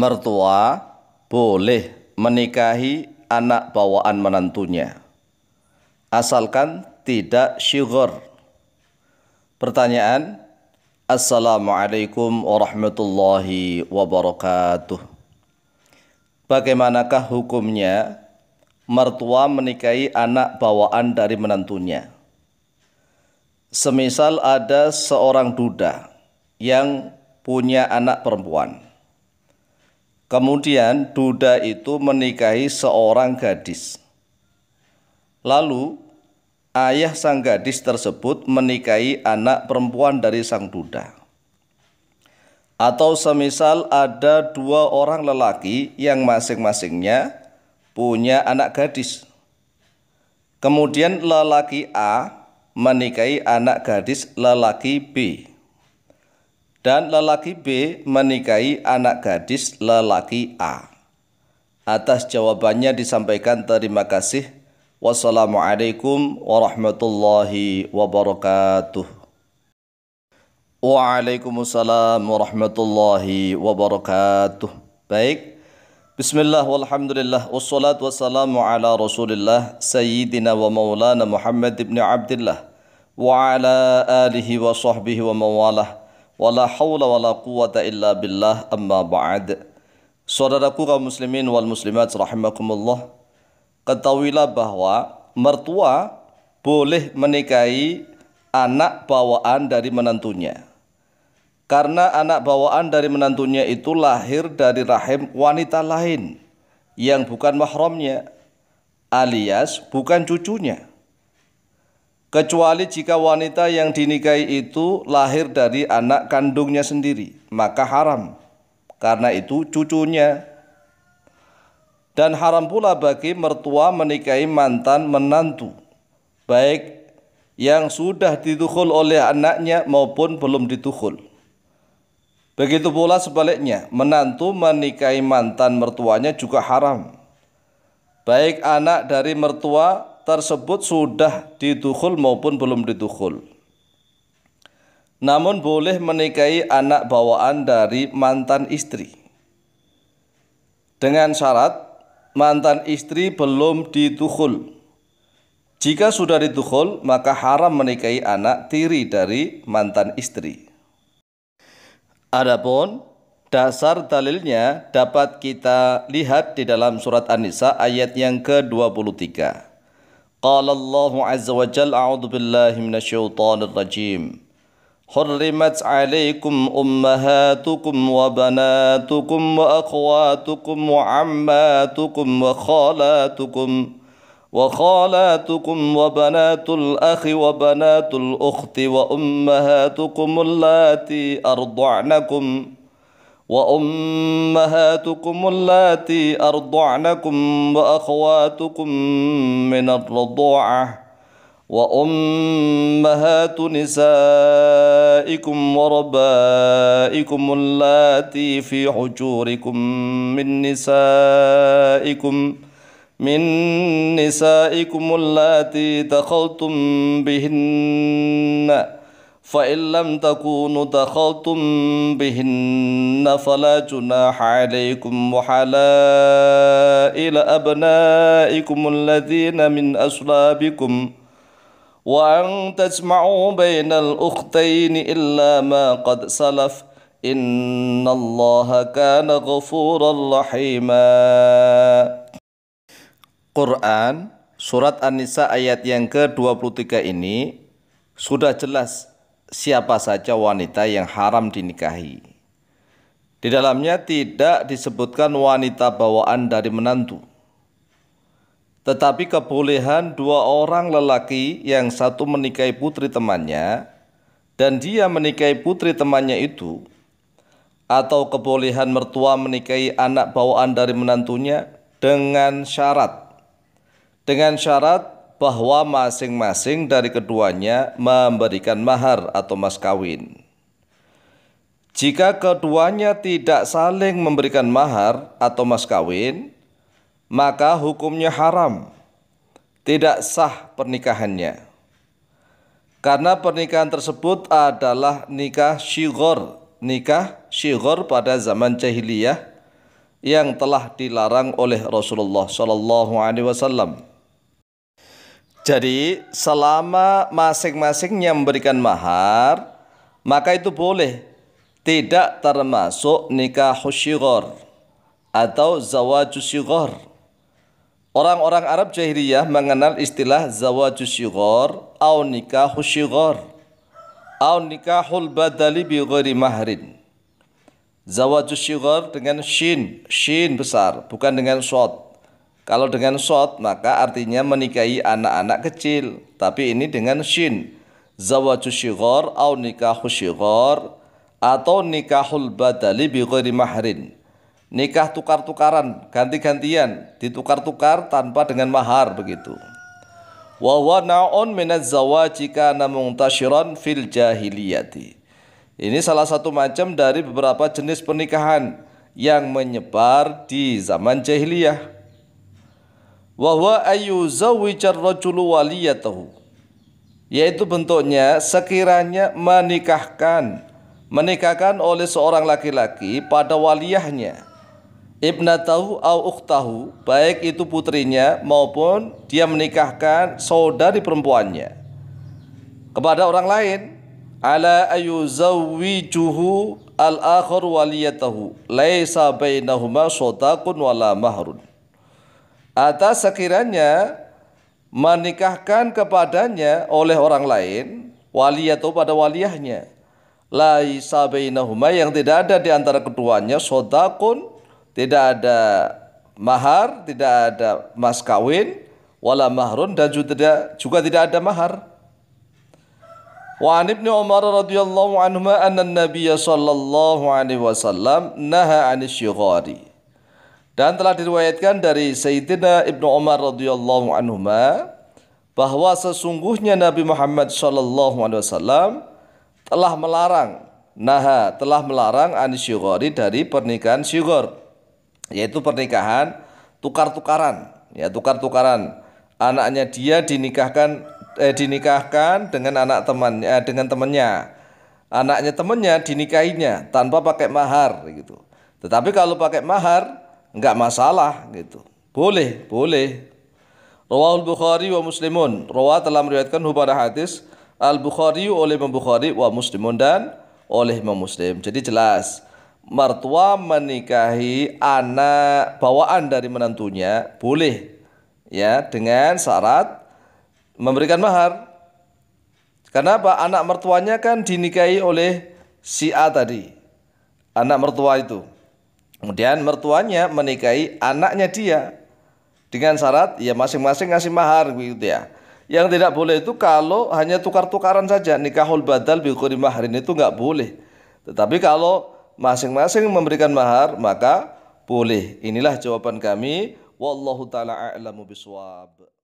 mertua boleh menikahi anak bawaan menantunya. Asalkan tidak syugur. Pertanyaan, Assalamualaikum warahmatullahi wabarakatuh. Bagaimanakah hukumnya mertua menikahi anak bawaan dari menantunya? Semisal ada seorang duda yang punya anak perempuan Kemudian Duda itu menikahi seorang gadis. Lalu ayah sang gadis tersebut menikahi anak perempuan dari sang Duda. Atau semisal ada dua orang lelaki yang masing-masingnya punya anak gadis. Kemudian lelaki A menikahi anak gadis lelaki B dan lelaki B menikahi anak gadis lelaki A. Atas jawabannya disampaikan terima kasih. Wassalamualaikum warahmatullahi wabarakatuh. Waalaikumsalam warahmatullahi wabarakatuh. Baik. Bismillah walhamdulillah wassalatu wassalamu ala rasulillah sayyidina wa maulana Muhammad ibn Abdullah wa ala alihi wa sahbihi wa mawalah wala haula wala quwata illa billah amma ba'd. Saudaraku kaum muslimin wal muslimat rahimakumullah. Ketahuilah bahwa mertua boleh menikahi anak bawaan dari menantunya. Karena anak bawaan dari menantunya itu lahir dari rahim wanita lain yang bukan mahramnya alias bukan cucunya. Kecuali jika wanita yang dinikahi itu lahir dari anak kandungnya sendiri, maka haram. Karena itu cucunya. Dan haram pula bagi mertua menikahi mantan menantu, baik yang sudah ditukul oleh anaknya maupun belum ditukul. Begitu pula sebaliknya, menantu menikahi mantan mertuanya juga haram. Baik anak dari mertua tersebut sudah didukul maupun belum didukul. Namun boleh menikahi anak bawaan dari mantan istri. Dengan syarat mantan istri belum didukul. Jika sudah didukul, maka haram menikahi anak tiri dari mantan istri. Adapun dasar dalilnya dapat kita lihat di dalam surat An-Nisa ayat yang ke-23. قال الله عز وجل أعوذ بالله من الشيطان الرجيم حرمت عليكم أمهاتكم وبناتكم وأخواتكم وعماتكم وخالاتكم وخالاتكم وبنات الأخ وبنات الأخت وأمهاتكم اللاتي أرضعنكم وأمهاتكم اللاتي أرضعنكم وأخواتكم من الرضاعة وأمهات نسائكم وربائكم اللاتي في حجوركم من نسائكم من نسائكم اللاتي دخلتم بهنّ فإن لم تكونوا دخلتم بهن فلا جناح عليكم وحلائل أبنائكم الذين من أصلابكم وأن تجمعوا بين الأختين إلا ما قد سلف إن الله كان غفورا رحيما Quran Surat An-Nisa ayat yang ke-23 ini sudah jelas siapa saja wanita yang haram dinikahi. Di dalamnya tidak disebutkan wanita bawaan dari menantu. Tetapi kebolehan dua orang lelaki yang satu menikahi putri temannya dan dia menikahi putri temannya itu atau kebolehan mertua menikahi anak bawaan dari menantunya dengan syarat dengan syarat bahwa masing-masing dari keduanya memberikan mahar atau mas kawin. Jika keduanya tidak saling memberikan mahar atau mas kawin, maka hukumnya haram. Tidak sah pernikahannya. Karena pernikahan tersebut adalah nikah shigor, nikah shigor pada zaman jahiliyah yang telah dilarang oleh Rasulullah Shallallahu alaihi wasallam. Jadi selama masing-masingnya memberikan mahar maka itu boleh tidak termasuk nikah syiror atau zawaj syiror. Orang-orang Arab jahiliyah mengenal istilah zawaj syiror atau nikah syiror atau nikahul badali bi mahrin. Zawaj syiror dengan shin, shin besar bukan dengan shod. Kalau dengan shod maka artinya menikahi anak-anak kecil. Tapi ini dengan shin. Zawaju shigor au nikahu shigor atau nikahul badali bi mahrin. Nikah tukar-tukaran, ganti-gantian, ditukar-tukar tanpa dengan mahar begitu. Wa huwa na'un minaz zawaji kana muntashiran fil jahiliyati. Ini salah satu macam dari beberapa jenis pernikahan yang menyebar di zaman jahiliyah wahwa ayu zawijar rajulu waliyatahu yaitu bentuknya sekiranya menikahkan menikahkan oleh seorang laki-laki pada waliyahnya ibnatahu au ukhtahu baik itu putrinya maupun dia menikahkan saudari perempuannya kepada orang lain ala zawijuhu al akhar waliyatahu laisa bainahuma sotakun wala mahrun atas sekiranya menikahkan kepadanya oleh orang lain wali atau pada waliyahnya laisa bainahuma yang tidak ada di antara keduanya sodakun tidak ada mahar tidak ada mas kawin wala mahrun dan juga tidak, juga tidak ada mahar wa ابن umar radhiyallahu الله عنهما anna النبي صلى الله عليه وسلم نهى عن dan telah diriwayatkan dari Sayyidina Ibnu Umar radhiyallahu anhu bahwa sesungguhnya Nabi Muhammad sallallahu alaihi wasallam telah melarang naha telah melarang anisyugori dari pernikahan syugor yaitu pernikahan tukar-tukaran ya tukar-tukaran anaknya dia dinikahkan eh, dinikahkan dengan anak temannya eh, dengan temannya anaknya temannya dinikahinya tanpa pakai mahar gitu tetapi kalau pakai mahar enggak masalah gitu. Boleh, boleh. Rawahul Bukhari wa Muslimun. Rawah telah meriwayatkan kepada hadis Al Bukhari oleh Imam Bukhari wa Muslimun dan oleh Imam Muslim. Jadi jelas mertua menikahi anak bawaan dari menantunya boleh ya dengan syarat memberikan mahar. Kenapa? Anak mertuanya kan dinikahi oleh si A tadi. Anak mertua itu. Kemudian mertuanya menikahi anaknya dia dengan syarat ya masing-masing ngasih mahar gitu ya. Yang tidak boleh itu kalau hanya tukar-tukaran saja nikahul badal bi maharin itu nggak boleh. Tetapi kalau masing-masing memberikan mahar maka boleh. Inilah jawaban kami. Wallahu taala a'lamu biswab.